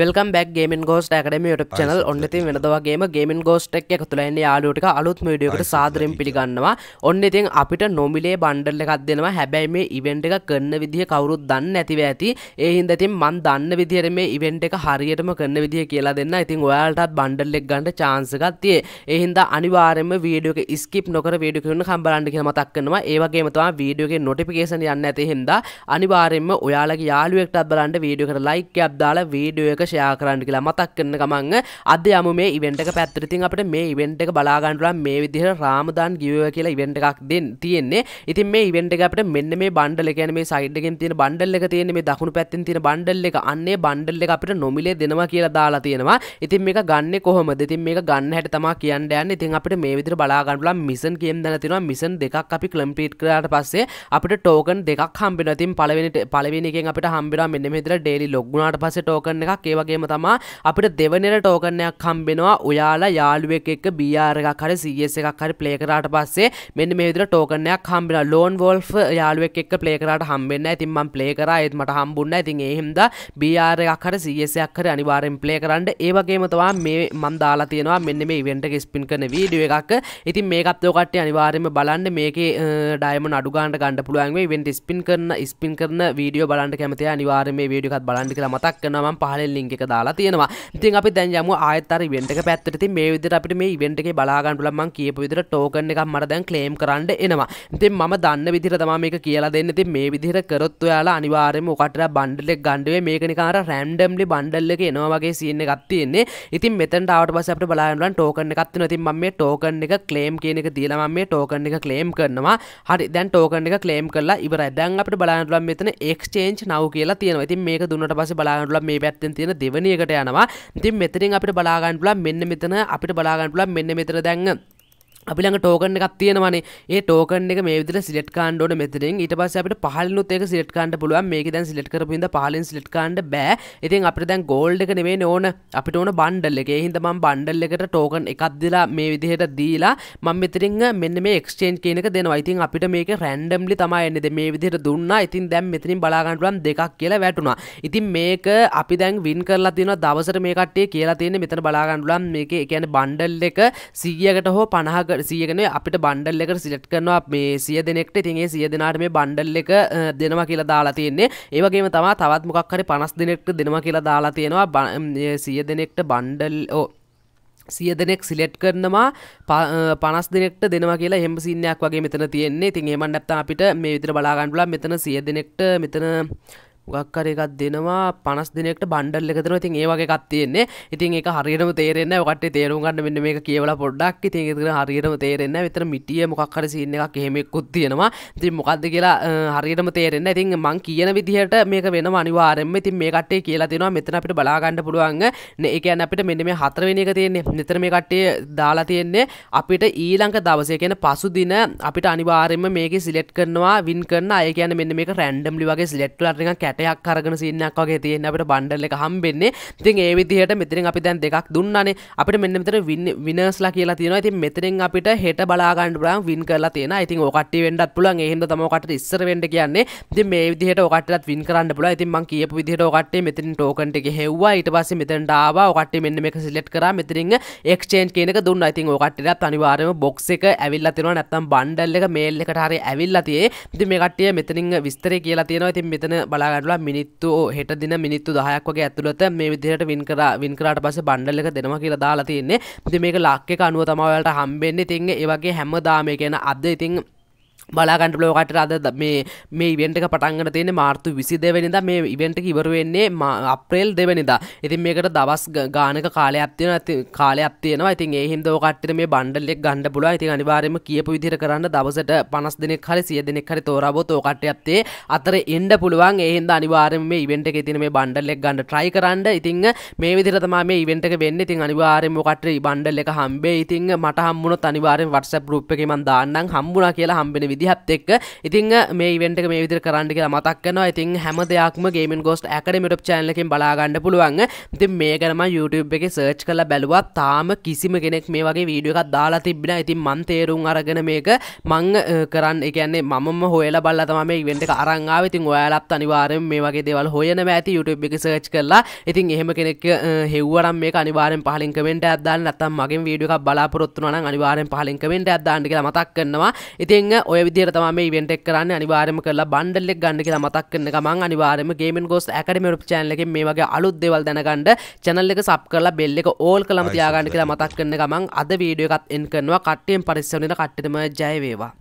ෙල්කම් බක් ගේමෙන් ghost ඇකඩම ට channel ඔන්නති වෙනදවගේ ගේමෙන් ghost එක් තුළන්න යාලුටක අලුත් මඩියකට සාදරෙන් පිළිගන්නවා ඔන්න ඉතින් අපිට නොමිලේ බණ්ඩල්ල එකක් දෙෙනවා හැබැයි මේ ඉවෙන්ට් එක කරන්න විදිහ කවරුත් දන්න ඇතිව ඇති ඒහින්දතින් මන් දන්න විදිහර මේ ඉවෙන්ට් එක හරියටම කරන්න විදිහ කියලා දෙන්න ඉතින් ඔයාලටත් බණ්ඩල්ලෙක් ගන්නට චාන්සකත්තිය එහින්ද අනිවාරම වීඩියෝක ස්කිප් නොක වීඩියකන කම්බලන්ඩ කිය මතක්කනවා ඒවගේමතවා වීඩියෝගේ නොටිපිකේෂන යන්න ඇතිහින්ද අනිවාරෙන්ම ඔයාලගේ යාලුවෙක්ටත් බලන්ට වීඩියෝ කර ලයික් අබ්දාලා වීඩියෝ එක එක ෂයා කරන්න කියලා මතක් කරන්න ගමන්ග අද යම මේ ඉවෙන්ටක පැත්තරතින් අපට මේ ඉවෙන්ට් එක බලාගණඩුවන් මේ විදිහට රාමදාන් ගිව කියලා ඉවෙන්ට එකක් දෙන් තියෙන්නේ ඉතින් මේ ඉවෙන්ට එකට මෙන්න මේ බන්ඩල කියන මේ සයිඩ්ගෙන් තියෙන බන්ඩල්ල එක තියෙන මේ දකුණු පැත්තින් තියෙන බන්ඩල්ල එක අන්නේ බන්ඩල්ල එක අපිට නොමිලේ දෙනවා කියලා දාලා තියෙනවා ඉතින් මේක ගන්න කොහොමද ඉතින් මේක ගන්න හැට තමා කියන්න යන්න ඉතින් අපිට මේ විදිහට බලාගණඩුවන් මිසන් කියන දැන තියෙනවා මිසන් දෙකක් අපි ක්ලම්පීට් කරාට පස්සේ අපිට ටෝකන් දෙකක් හම්බෙනවා ඉතින් පළවෙනි පළවෙනි එකෙන් අපිට හම්බෙනවා මෙන්න මේ විදිහට ඩේලි ලොග් වුණාට පස්සේ ටෝකන් එකක් ඒවගේම තමා අපිට දෙවනිර ටෝකනයක් හම්බෙනවා ඔයාලා යාළුවෙක් එක්ක බR එකක් හරි CS එකක් හරි ප්ලේ කරාට පස්සේ මෙන්න මේ විදිහට ටෝකනයක් හම්බෙනවා ලෝන් වෝල්ෆ් යාළුවෙක් එක්ක ප්ලේ කරාට හම්බෙන්නේ නැහැ ඉතින් මම ප්ලේ කරා ඒත් මට හම්බුන්නේ නැහැ ඉතින් ඒ හින්දා BR එකක් හරි CS එකක් හරි අනිවාර්යෙන් ප්ලේ කරන්න ඒ වගේම තමා මේ මම දාලා තියෙනවා මෙන්න මේ ඉවෙන්ට් එක ස්පින් කරන වීඩියෝ එකක් ඉතින් මේකත් ඔය කට්ටිය අනිවාර්යෙන්ම බලන්න මේකේ ඩයමන්ඩ් අඩු ගන්නට ගන්න පුළුවන් වෙයි ඉවෙන්ට් ස්පින් කරන ස්පින් කරන වීඩියෝ බලන්න කැමතියි අනිවාර්යෙන්ම මේ වීඩියෝ එකත් බලන්න කියලා මතක් කරනවා මම පහලින් ලිංක එක දාලා තියෙනවා ඉතින් අපි දැන් යමු ආයතර ඉවෙන්ට් එක පැත්තට ඉතින් මේ විදිහට අපිට මේ ඉවෙන්ට් එකේ බලා ගන්න පුළුවන් මම කියපු විදිහට ටෝකන් එකක් මට දැන් ක්ලේම් කරන්න එනවා ඉතින් මම දන්න විදිහට තමයි මේක කියලා දෙන්නේ ඉතින් මේ විදිහට කරොත් ඔයාලා අනිවාර්යයෙන්ම ඔකට බන්ඩල් එක ගන්න වෙයි මේක නිකන් අර රෑන්ඩම්ලි බන්ඩල් එක එනවා වගේ සීන් එකක් තියෙන්නේ ඉතින් මෙතනට ආවට පස්සේ අපිට බලා ගන්න පුළුවන් ටෝකන් එකක් තියෙනවා ඉතින් මම මේ ටෝකන් එක ක්ලේම් කියන එක දීලා මම මේ ටෝකන් එක ක්ලේම් කරනවා හරි දැන් ටෝකන් එක ක්ලේම් කරලා ඉවරයි දැන් අපිට බලාගන්නුලම් මෙතන එක්ස්චේන්ච් නව් කියලා තියෙනවා ඉතින් මේක දුන්නට පස්සේ බලාගන්නුලම් මේ පැත්තෙන් තියෙන අපිට දෙවනි එකට යනවා ඉතින් මෙතනින් අපිට බලාගන්න පුළුවන් මෙන්න මෙතන අපිට බලාගන්න පුළුවන් මෙන්න මෙතන දැන් අපිළඟ ටෝකන් එකක් තියෙනවානේ ඒ ටෝකන් එක මේ විදිහට සිලෙක්ට් කරන්න ඕනේ මෙතනින් ඊට පස්සේ අපිට පහළිනුත් ඒක සිලෙක්ට් කරන්න පුළුවන් මේක දැන් සිලෙක්ට් කරපු හින්දා පහළින් සිලෙක්ට් කරන්න බෑ ඉතින් අපිට දැන් ගෝල්ඩ් එක නෙමෙයිනේ ඕන අපිට ඕන බන්ඩල් එක ඒ හින්දා මම බන්ඩල් එකට ටෝකන් එකක් දීලා මේ විදිහට දීලා මම මෙතනින් මෙන්න මේ එක්ස්චේන්ජ් කියන එක දෙනවා ඉතින් අපිට මේක රෑන්ඩම්ලි තමයි එන්නේ දැන් මේ විදිහට දුන්නා ඉතින් දැන් මෙතනින් බලා ගන්න පුළුවන් දෙකක් කියලා වැටුණා ඉතින් මේක අපි දැන් වින් කරලා තියෙනවා දවසට මේ කට්ටිය කියලා තියෙන්නේ මෙතන බලා ගන්න පුළුවන් මේකේ කියන්නේ බන්ඩල් එක 100කට හෝ 50කට සියක සියගෙන අපිට බණ්ඩල් එක සිලට් කරනවා මේ සිය දෙනෙක්ට තින්ගේ සිය දෙනාට මේ බණ්ඩල් එක දෙනවා කියලා දාලා තියෙන්නේ ඒවගේම තමා තවත් මොකක් හරි පනස් දෙනෙක්ට දෙනවා කියලා දාලා තියෙනවා සිය දෙනෙක්ට බණ්ඩල් ඕ සිය දෙනෙක් සිලෙට් කරනවා පනස් දෙනෙක්ට දෙනවා කියලා හෙම සින්නයක් වගේ මෙතන තියෙන්නේ තින් ඒමන් නැත්තම් අපිට මේ විතර බලාගන්න පුළුවන් මෙතන සිය දෙනෙක්ට මෙතන ගක්කර එකක් දෙනවා පනස් දෙනෙක්ට බණ්ඩල් එකතන ඉතින් ඒවගේ කත්තියෙන්නේ ඉතින් එක හරියටම තේරෙන්න කට තේරුම්ගන්න මෙන්න මේ කියලා පොඩ්ඩක් ඉතින් එතන හරියටම තේරෙන්න විතර මිටිය මොක්කර සින්න එකක් එහෙමෙක්කුත් තියෙනවා ඉතින් මොකක්ද කියලා හරියටම තේරෙන්න ඉතින් මං කියන විදිහට මේක වෙන අනිවාරෙන්ම ඉතින් මේ කටේ කියලා දෙනවා මෙතන අපිට බලාගන්න පුළුවන් ඒකයන් අපිට මෙන්න මේ හතරවෙන එක තියෙන්නේ මෙතන මේ කට්ටේ දාලා තියෙන්නේ අපිට ඊළඟ දවසේ කියන පසු දින අපිට අනිවාරෙන්ම මේක සිලෙට් කරනවා වින් කරන අය කියන්නේ මෙන්න මේක රැන්ඩම්ලි වගේ සිලෙට් කරලා හැටයක් කරගෙන සින්නක් වගේ තියෙන අපට බණ්ඩල්ල එක හම්බෙන්නේ තින් ඒ විදිහට මෙතරින් අපි දැන් දෙකක් දුන්නනේ අපිට මෙන්න මෙතන විනර්ස්ලා කියලා තියෙනවා ඉතින් මෙතරින් අපිට හෙට බලාගන්න පුළුවන් වින් කරලා තියෙනවා ඉතින් ඔකට්ටිය වෙන්නත් පුළුවන් ඒ හින්දා තමයි ඔකට ඉස්සර වෙන්න කියන්නේ ඉතින් මේ විදිහට ඔකට්ටලත් වින් කරන්න පුළුවන් ඉතින් මම කියපු විදිහට ඔකට්ටිය මෙතනින් ටෝකන් ටික හෙව්වා ඊට පස්සේ මෙතනට ආවා ඔකට්ටිය මෙන්න මේක සිලෙක්ට් කරා මෙතනින් එක්ස්චේන්ජ් කියන එක දුන්නා ඉතින් ඔකට්ටියට අනිවාර්යයෙන්ම බොක්ස් එක ඇවිල්ලා තියෙනවා නැත්නම් බණ්ඩල් එක මේල් එකට හරිය ඇවිල්ලා තියෙයි ඉතින් මේ කට්ටිය මෙතනින් විස්තරය කියලා තියෙනවා ඉතින් මෙතන බලාගන්න කඩුලා මිනිත්තු හෙට දින මිනිත්තු දහයක් වගේ ඇතුළත මේ විදිහට වින් කරා වින් කරාට පස්සේ බණ්ඩල් එක දෙනවා කියලා දාලා තියෙන්නේ. ඉතින් මේක ලක් එක අනුව තමයි ඔයාලට හම්බෙන්නේ. ඉතින් ඒ වගේ හැමදාම කියන අද ඉතින් බලාගන්නට ලෝකට අද මේ මේ ඉවෙන්ටක පටන්ගන තියෙන මාර්තු විසි දෙවැනිද මේ ඉවෙන්ට ඉවරුවෙන්නේ අප්‍රේල් දෙවැනිදා ඉතින් මේකට දවස් ගානක කාලයක්ත්තියන ඇති කාලයක්ත්තියනවා ඉතින් ඒහින්ද ෝකට්ට මේ බන්ඩල්ලෙක් ගණඩ පුල ඉති අනිවාරම කියපු විදිර කරන්න දවසට පනස් දෙනෙක් හරි සිය දෙනෙක් හරි තෝරබෝ ෝකට ඇත්තේ අතර එන්ඩ පුළුවන් ඒහින්ද අනිවාරම මේ ඉවෙන්ට එක තින මේ බන්ඩල්ලෙක් ගන්න ට්‍රයි කරන්න ඉතිං මේ විදිරතම මේ ඉවෙන්ට වෙන්න ඉතින් අනිවාරම කට බන්ඩල් එක හම්බේ ඉතින් මට හම්මුණ අනිවාරෙන් වටස පරුප් එක මන් දාන්නම් හම්බුණ කියලා හම්බෙන විදිහත් එක් ඉතින් මේ වෙන්ට මේ විදිර කරන්ඩික මතක්කනවා ඉතින් හැම දෙයක්ම ගේමන් ගෝස්ට ඇකඩමිටප් චනලකින් බලාගන්න පුළුවන් ඉති මේකනම YouTube එක සර්ච් කල බැලුවත් තාම කිසිම කෙනෙක් මේ වගේ වීඩියකක් දාලා තිබෙන ඉතින් මන් තේරුම් අරගෙන මේක මං කරන්න එකන්නේ මම හොයල බල්ල තම මේ වෙන්ට අරංාව ඉතින් ඔයාලත් අනිවාරෙන් මේ වගේ දෙවල් හොයන ඇති YouTube එක සර්ච් කරලා ඉතින් එහෙම කෙනෙක් හෙව්වරම් මේ අනිවාරෙන් පහලින් කමෙන්ට ඇදදාන්න නැතම් මගින් වීඩියකක් බලාපොරොත්තුවන අනිවාරෙන් පහලින් කමෙන්ට ඇදදාන්නක මතක් කන්නවා ඉතින් ඔය විදිර තම වෙන්ට කරන්න අනිවාරම කලා බන්ඩල්ලෙක් ගන්න කියලා මතක් කන්න ගමන් අනිවාරම ගේමන් ගෝස් ඇකඩම රුප් චානලක මේ වගේ අලුත් දෙවල් දැනගන්න චැනල් එක සබ් කරලා බෙල්ල එක ඕල් කළම තියාගන්න කියලා මතක් කන්න ගමන් අද වීඩියෝ එකත් එන් කරනවා කට්ටියෙන් පරිස්සවන කට්ටම ජයවේවා